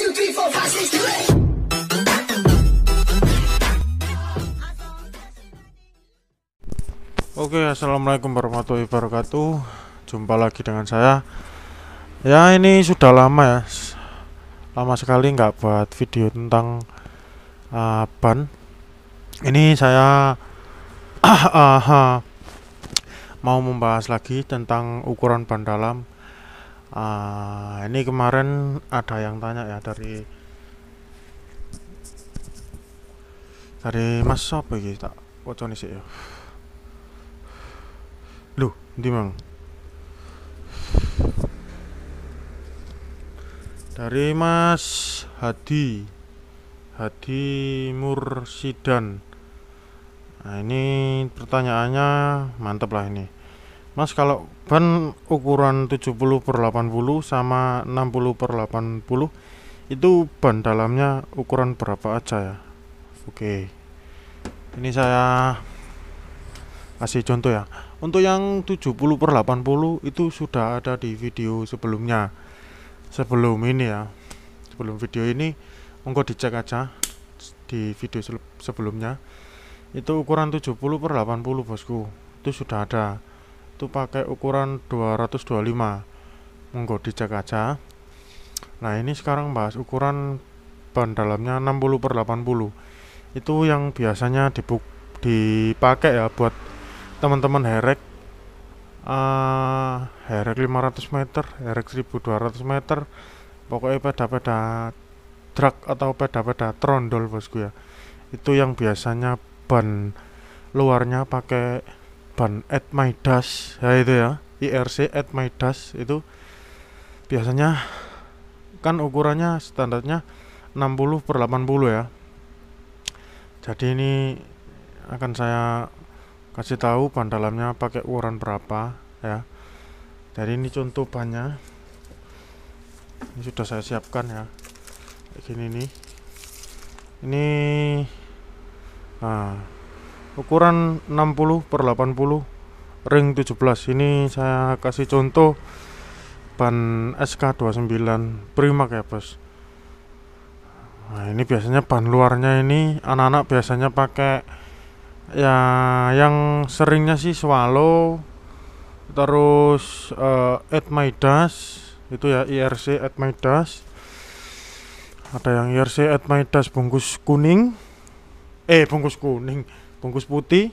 Oke, okay, assalamualaikum warahmatullahi wabarakatuh. Jumpa lagi dengan saya. Ya, ini sudah lama ya, lama sekali nggak buat video tentang uh, ban. Ini saya mau membahas lagi tentang ukuran ban dalam Uh, ini kemarin ada yang tanya ya dari dari Mas Sopo iki tak wacane sik ya. Lu, ndi Dari Mas Hadi Hadi Mursidan. Nah, ini pertanyaannya mantap lah ini. Mas kalau ban ukuran 70 per 80 sama 60 per 80 itu ban dalamnya ukuran berapa aja ya oke ini saya kasih contoh ya untuk yang 70 per 80 itu sudah ada di video sebelumnya sebelum ini ya sebelum video ini monggo dicek aja di video sebelumnya itu ukuran 70 per 80 bosku itu sudah ada itu pakai ukuran 225 monggo dicek aja nah ini sekarang bahas ukuran ban dalamnya 60 per 80 itu yang biasanya dibuk dipakai ya buat teman-teman herek uh, herek 500 meter herek 1200 meter pokoknya peda-peda truk atau peda-peda trondol bosku ya itu yang biasanya ban luarnya pakai ban at my dash ya itu ya IRC at my dash itu biasanya kan ukurannya standarnya 60 per 80 ya jadi ini akan saya kasih tahu ban dalamnya pakai ukuran berapa ya jadi ini contoh bannya ini sudah saya siapkan ya kayak gini nih ini nah ukuran 60 per 80 ring 17 ini saya kasih contoh ban SK29 prima ya bos nah ini biasanya ban luarnya ini anak-anak biasanya pakai ya yang seringnya sih Swallow terus uh, itu ya IRC Admidas ada yang IRC Admidas bungkus kuning eh bungkus kuning bungkus putih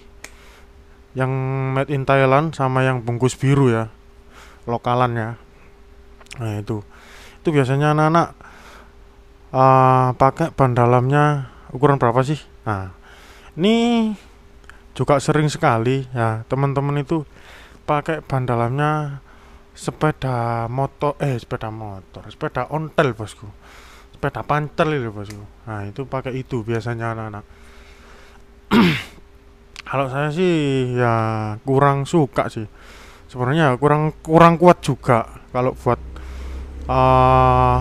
yang made in Thailand sama yang bungkus biru ya lokalannya nah itu itu biasanya anak-anak uh, pakai ban dalamnya ukuran berapa sih nah ini juga sering sekali ya teman-teman itu pakai ban dalamnya sepeda motor eh sepeda motor sepeda ontel bosku sepeda pancel itu bosku nah itu pakai itu biasanya anak-anak kalau saya sih ya kurang suka sih sebenarnya ya kurang kurang kuat juga kalau buat uh,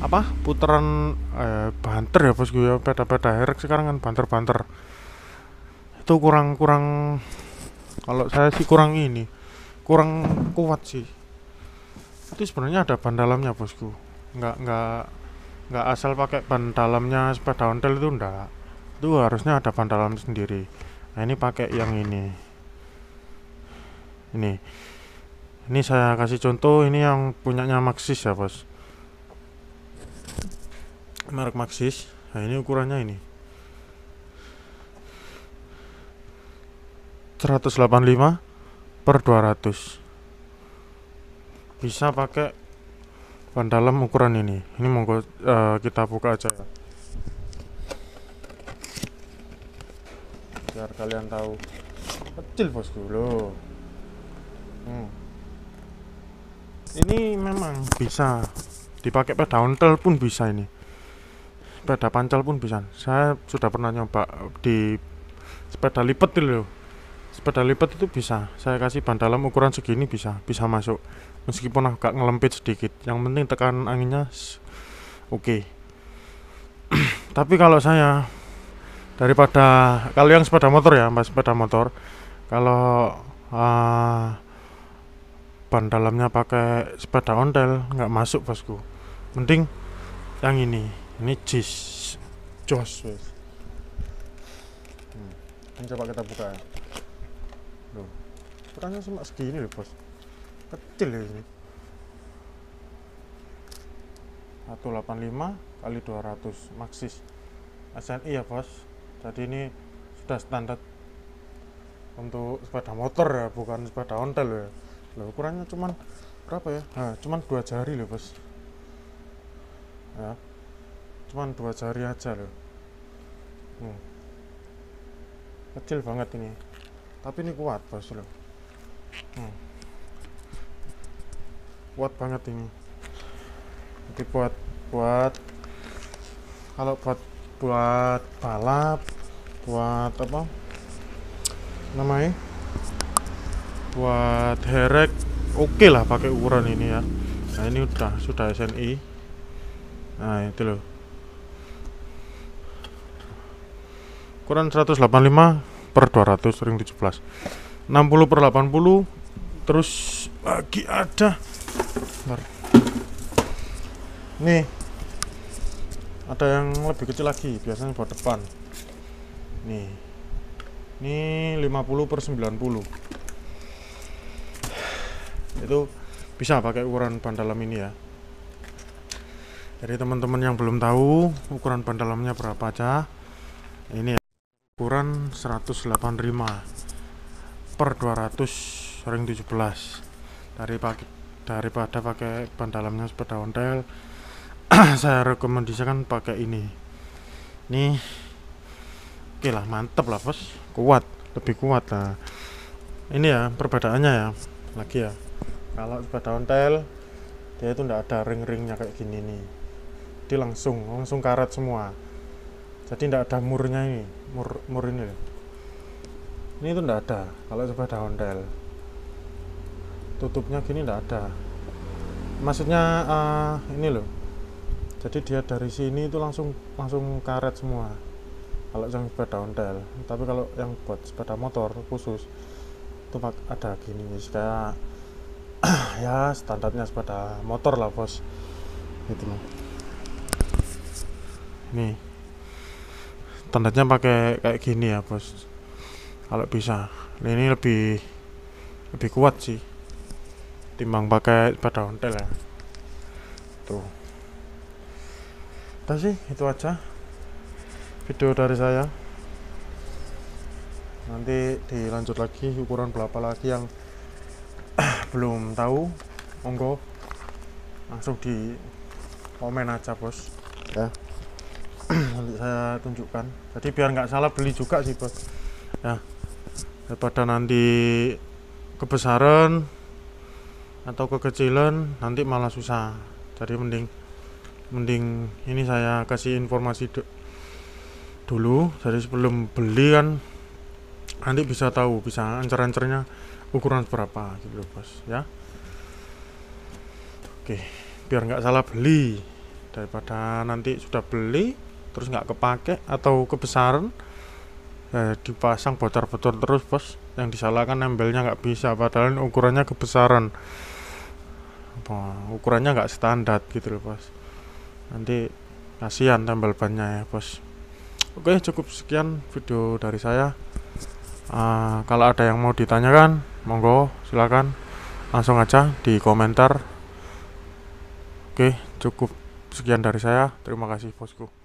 apa putaran eh, banter ya bosku ya peda-peda herek sekarang kan banter-banter itu kurang kurang kalau saya sih kurang ini kurang kuat sih itu sebenarnya ada ban dalamnya bosku nggak nggak nggak asal pakai ban dalamnya sepeda ontel itu ndak itu harusnya ada bantalan sendiri nah ini pakai yang ini ini ini saya kasih contoh ini yang punyanya Maxis ya bos merek Maxis nah ini ukurannya ini 185 per 200 bisa pakai ban ukuran ini ini monggo uh, kita buka aja ya biar kalian tahu kecil bosku loh hmm. ini memang bisa dipakai pada ontel pun bisa ini sepeda pancal pun bisa saya sudah pernah nyoba di sepeda lipat dulu sepeda lipat itu bisa saya kasih ban dalam ukuran segini bisa bisa masuk meskipun agak ngelempit sedikit yang penting tekan anginnya oke okay. tapi kalau saya daripada kalau yang sepeda motor ya mas sepeda motor kalau uh, ban dalamnya pakai sepeda ontel nggak masuk bosku mending yang ini ini jis jos hmm. ini coba kita buka ya loh kurangnya cuma segini loh bos kecil ya ini 185 kali 200 maksis. SNI ya bos jadi ini sudah standar untuk sepeda motor ya bukan sepeda ontel ya loh ukurannya cuman berapa ya nah, cuman dua jari loh bos ya cuman dua jari aja loh hmm. kecil banget ini tapi ini kuat bos loh hmm. kuat banget ini jadi buat buat kalau buat buat balap buat apa namanya buat herek oke okay lah pakai ukuran ini ya nah ini udah sudah SNI nah itu loh ukuran 185 per 200 ring 17 60 per 80 terus lagi ada Bentar. nih ada yang lebih kecil lagi biasanya buat depan nih ini 50 per 90 itu bisa pakai ukuran ban dalam ini ya jadi teman-teman yang belum tahu ukuran ban dalamnya berapa aja ini ya, ukuran 185 per 200 ring 17 dari pakai daripada pakai ban dalamnya sepeda ontel saya rekomendasikan pakai ini ini oke okay lah mantep lah bos kuat lebih kuat lah ini ya perbedaannya ya lagi ya kalau pada ontel dia itu tidak ada ring-ringnya kayak gini nih dia langsung langsung karet semua jadi tidak ada murnya ini mur mur ini ini itu tidak ada kalau sepeda ontel tutupnya gini tidak ada maksudnya uh, ini loh jadi dia dari sini itu langsung langsung karet semua kalau yang sepeda ondel tapi kalau yang buat sepeda motor khusus itu ada gini kayak ya standarnya sepeda motor lah bos gitu loh ini standarnya pakai kayak gini ya bos kalau bisa ini lebih lebih kuat sih timbang pakai sepeda ondel ya tuh udah sih itu aja video dari saya nanti dilanjut lagi ukuran berapa lagi yang belum tahu monggo langsung di komen aja bos ya nanti saya tunjukkan jadi biar nggak salah beli juga sih bos ya daripada nanti kebesaran atau kekecilan nanti malah susah jadi mending mending ini saya kasih informasi dulu jadi sebelum beli kan nanti bisa tahu bisa ancer-ancernya ukuran berapa gitu loh bos ya oke biar nggak salah beli daripada nanti sudah beli terus nggak kepake atau kebesaran eh, dipasang bocor-bocor terus bos yang disalahkan nempelnya nggak bisa padahal ukurannya kebesaran apa ukurannya nggak standar gitu loh bos nanti kasihan tempel bannya ya bos oke cukup sekian video dari saya uh, kalau ada yang mau ditanyakan monggo silakan langsung aja di komentar oke cukup sekian dari saya terima kasih bosku